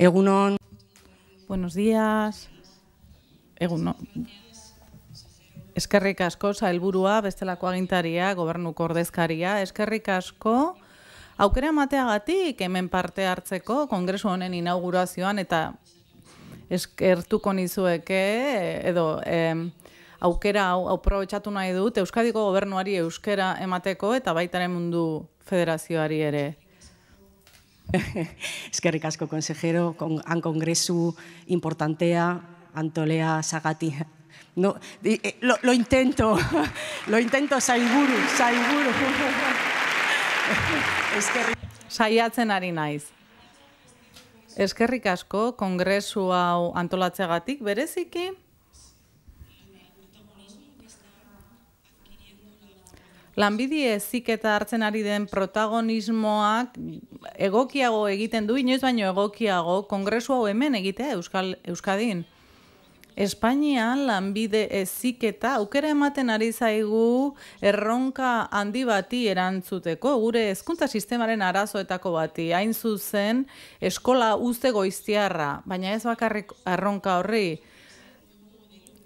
Egunon. Buenos días. Egunon. Eskerrik asko, zailburua, bestelako agintaria, gobernuko ordezkaria. Eskerrik asko, aukera emateagatik hemen parte hartzeko, kongresu honen inaugurazioan, eta eskertuko nizueke, edo em, aukera hau aprobetsatu nahi dut, Euskadiko gobernuari euskera emateko, eta baitaren mundu federazioari ere. Eskerrik asko, konsejero, kon, han kongresu importantea, antolea, zagati. No, eh, lo, lo intento, lo intento, saiguru, saiguru. Eskerrik. Saiatzen ari naiz. Eskerrik asko, kongresu hau antolatzeagatik, bereziki, Lanbidi ezik eta hartzen ari den protagonismoak egokiago egiten du, inoiz baino egokiago, kongresu hau hemen egitea Euskal, Euskadin. Espainian lanbide eziketa aukera ematen ari zaigu erronka handi bati erantzuteko, gure hezkuntza sistemaren arazoetako bati, hain zuzen eskola uste goiztiarra, baina ez bakarrik erronka horri,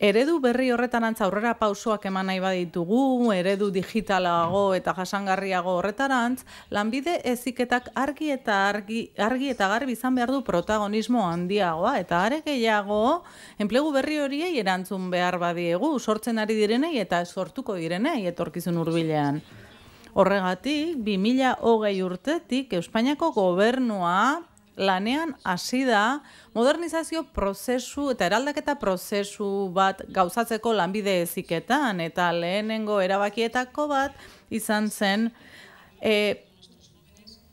Eredu berri horretarantz aurrera pausoak eman nahi baditugu, eredu digitalago eta jasangarriago horretarantz, lanbide eziketak argi eta argi, eta garbi izan behar du protagonismo handiagoa eta are gehiago enplegu berri horiei erantzun behar badiegu sortzen ari direnei eta sortuko direnei etorkizun hurbilean. Horregatik, 2008 urtetik, Espainiako gobernua lanean hasi da modernizazio prozesu eta eraldaketa prozesu bat gauzatzeko lanbide eziketan eta lehenengo erabakietako bat izan zen. Eh,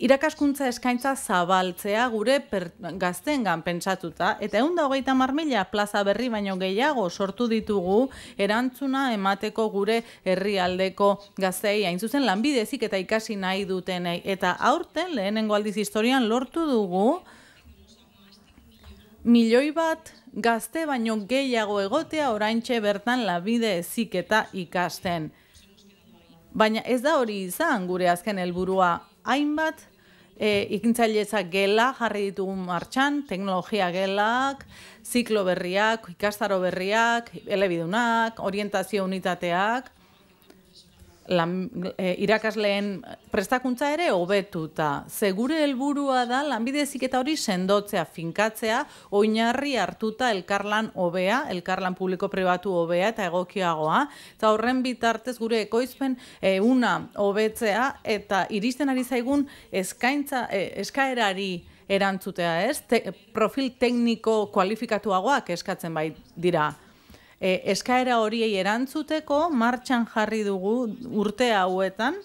irakaskuntza eskaintza zabaltzea gure per, gaztengan pentsatuta. Eta egun da hogeita marmila plaza berri baino gehiago sortu ditugu erantzuna emateko gure herrialdeko gaztei. Hain zuzen lanbidezik eta ikasi nahi dutenei. Eta aurten lehenengo aldiz historian lortu dugu milioi bat gazte baino gehiago egotea oraintxe bertan labide ezik ikasten. Baina ez da hori izan gure azken helburua hainbat e, ikintzailetza gela jarri ditugu martxan, teknologia gelak, ziklo berriak, ikastaro berriak, elebidunak, orientazio unitateak, lan, eh, irakasleen prestakuntza ere hobetuta. Ze helburua da lanbide eziketa hori sendotzea, finkatzea, oinarri hartuta elkarlan hobea, elkarlan publiko pribatu hobea eta egokiagoa. Eta horren bitartez gure ekoizpen e, una hobetzea eta iristen ari zaigun eskaintza eh, eskaerari erantzutea, ez? profil tekniko kualifikatuagoak eskatzen bai dira E, eskaera horiei erantzuteko martxan jarri dugu urte hauetan,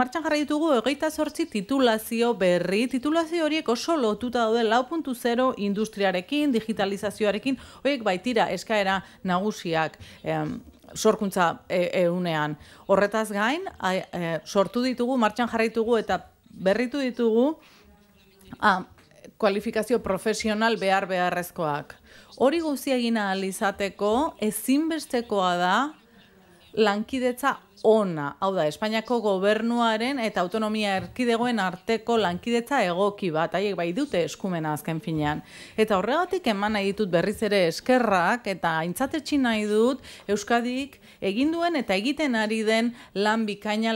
martxan jarri ditugu egeita sortzi titulazio berri, titulazio horiek oso lotuta daude lau industriarekin, digitalizazioarekin, horiek baitira eskaera nagusiak em, sorkuntza eunean. Horretaz gain, e, sortu ditugu, martxan jarri ditugu eta berritu ditugu a, kualifikazio profesional behar beharrezkoak hori guzia egina alizateko ezinbestekoa da lankidetza ona, hau da, Espainiako gobernuaren eta autonomia erkidegoen arteko lankidetza egoki bat, haiek bai dute eskumena azken finean. Eta horregatik eman nahi ditut berriz ere eskerrak eta aintzatetxin nahi dut Euskadik eginduen eta egiten ari den lan bikaina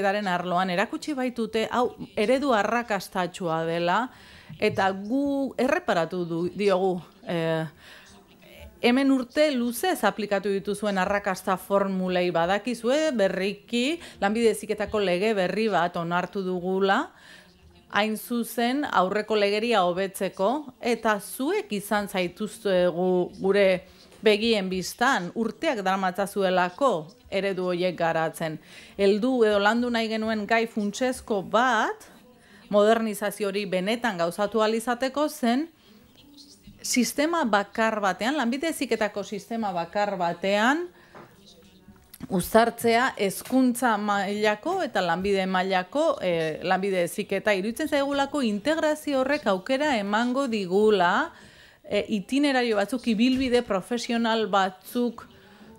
edaren arloan erakutsi baitute, hau, eredu arrakastatxua dela, eta gu erreparatu du, diogu, eh, Hemen urte luzez aplikatu dituzuen arrakasta formulei badakizue, berriki, lanbide ziketako lege berri bat onartu dugula, hain zuzen aurreko legeria hobetzeko, eta zuek izan zaituztegu gure begien biztan, urteak dramatza zuelako eredu horiek garatzen. Eldu edo landu nahi genuen gai funtsezko bat, modernizazio hori benetan gauzatu alizateko zen, sistema bakar batean, lanbide heziketako sistema bakar batean, uzartzea hezkuntza mailako eta lanbide mailako e, lanbide eziketa iruditzen zaigulako integrazio horrek aukera emango digula e, itinerario batzuk ibilbide profesional batzuk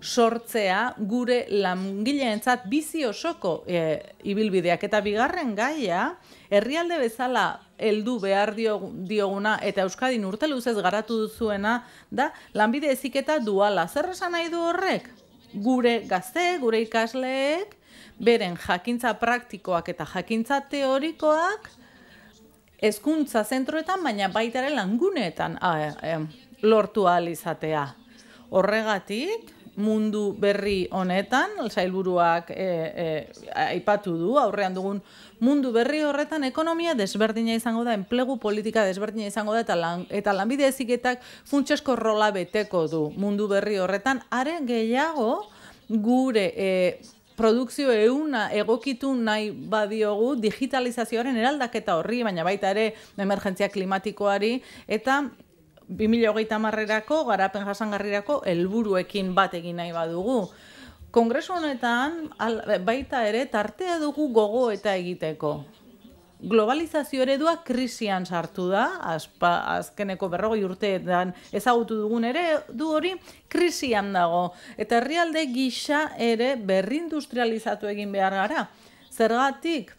sortzea gure langileentzat bizi osoko eh, ibilbideak eta bigarren gaia herrialde bezala heldu behar dioguna eta Euskadin urte luzez garatu duzuena da lanbide eziketa duala. Zer esan nahi du horrek? Gure gazte, gure ikasleek, beren jakintza praktikoak eta jakintza teorikoak hezkuntza zentroetan baina baitaren languneetan eh, eh, lortu izatea. Horregatik, mundu berri honetan, zailburuak e, e, aipatu du, aurrean dugun mundu berri horretan ekonomia desberdina izango da, enplegu politika desberdina izango da, eta, eta lanbide eziketak funtsesko rola beteko du mundu berri horretan. Are gehiago gure e, produkzio euna egokitu nahi badiogu digitalizazioaren eraldaketa horri, baina baita ere emergentzia klimatikoari, eta 2008 amarrerako, garapen jasangarrirako, helburuekin bat egin nahi badugu. Kongresu honetan, baita ere, tartea dugu gogo eta egiteko. Globalizazio eredua krisian sartu da, azkeneko berrogi urteetan ezagutu dugun ere du hori krisian dago. Eta herrialde gisa ere berri industrializatu egin behar gara. Zergatik,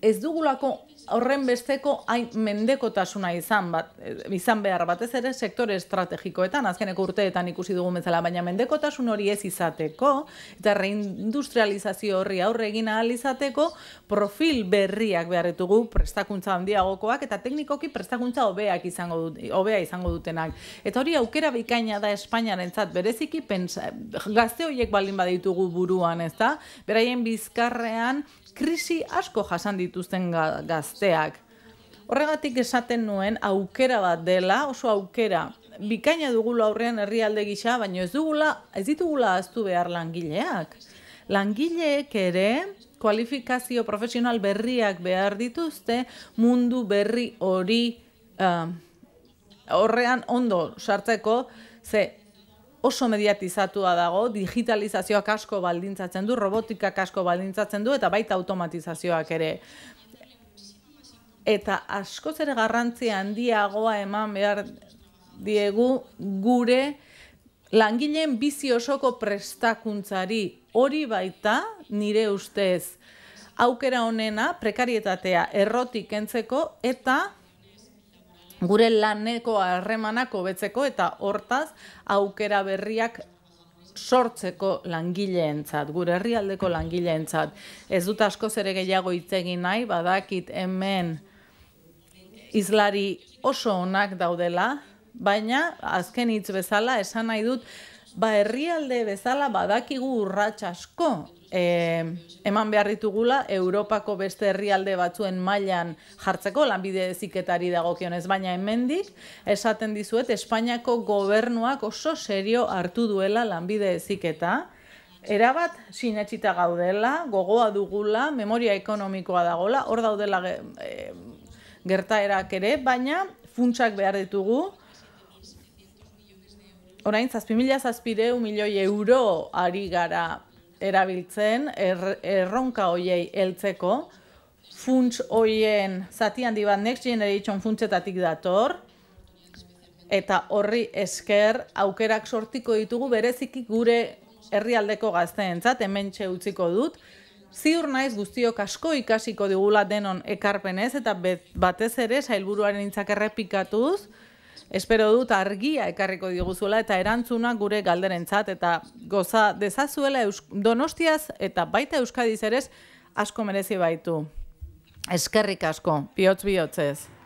ez dugulako horren besteko hain mendekotasuna izan bat eh, izan behar batez ere sektore estrategikoetan azkeneko urteetan ikusi dugu bezala baina mendekotasun hori ez izateko eta reindustrializazio horri aurre egin ahal izateko profil berriak behar ditugu prestakuntza handiagokoak eta teknikoki prestakuntza hobeak izango dut, hobea izango dutenak eta hori aukera bikaina da Espainiarentzat bereziki pensa, gazte horiek baldin baditugu buruan ezta beraien bizkarrean krisi asko jasan dituzten gazteak. Horregatik esaten nuen aukera bat dela, oso aukera, bikaina dugula aurrean herrialde gisa, baina ez dugula, ez ditugula aztu behar langileak. Langileek ere kualifikazio profesional berriak behar dituzte mundu berri hori eh, horrean ondo sartzeko, ze oso mediatizatua dago, digitalizazioak asko baldintzatzen du, robotikak asko baldintzatzen du, eta baita automatizazioak ere. Eta askoz ere garrantzia handiagoa eman behar diegu gure langileen bizi osoko prestakuntzari hori baita nire ustez aukera honena prekarietatea errotik kentzeko eta gure laneko harremanak hobetzeko eta hortaz aukera berriak sortzeko langileentzat gure herrialdeko langileentzat ez dut askoz ere gehiago hitz egin nahi badakit hemen islari oso onak daudela baina azken hitz bezala esan nahi dut ba, herrialde bezala badakigu urrats asko e, eman behar ditugula Europako beste herrialde batzuen mailan jartzeko lanbide heziketari dagokionez baina hemendik esaten dizuet Espainiako gobernuak oso serio hartu duela lanbide heziketa Erabat, sinetxita gaudela, gogoa dugula, memoria ekonomikoa dagola, hor daudela e, gertaerak ere, baina funtsak behar ditugu, orain zazpi zazpire milioi euro ari gara erabiltzen, er, erronka hoiei heltzeko funts hoien zati handi bat next generation funtzetatik dator, eta horri esker aukerak sortiko ditugu bereziki gure herrialdeko gazteentzat zat, hemen utziko dut, Ziur naiz guztiok asko ikasiko digula denon ekarpenez eta batez ere sailburuaren intzak errepikatuz, Espero dut argia ekarriko diguzuela eta erantzuna gure galderentzat eta goza dezazuela Donostiaz eta baita Euskadiz ere asko merezi baitu. Eskerrik asko. Bihotz bihotzez.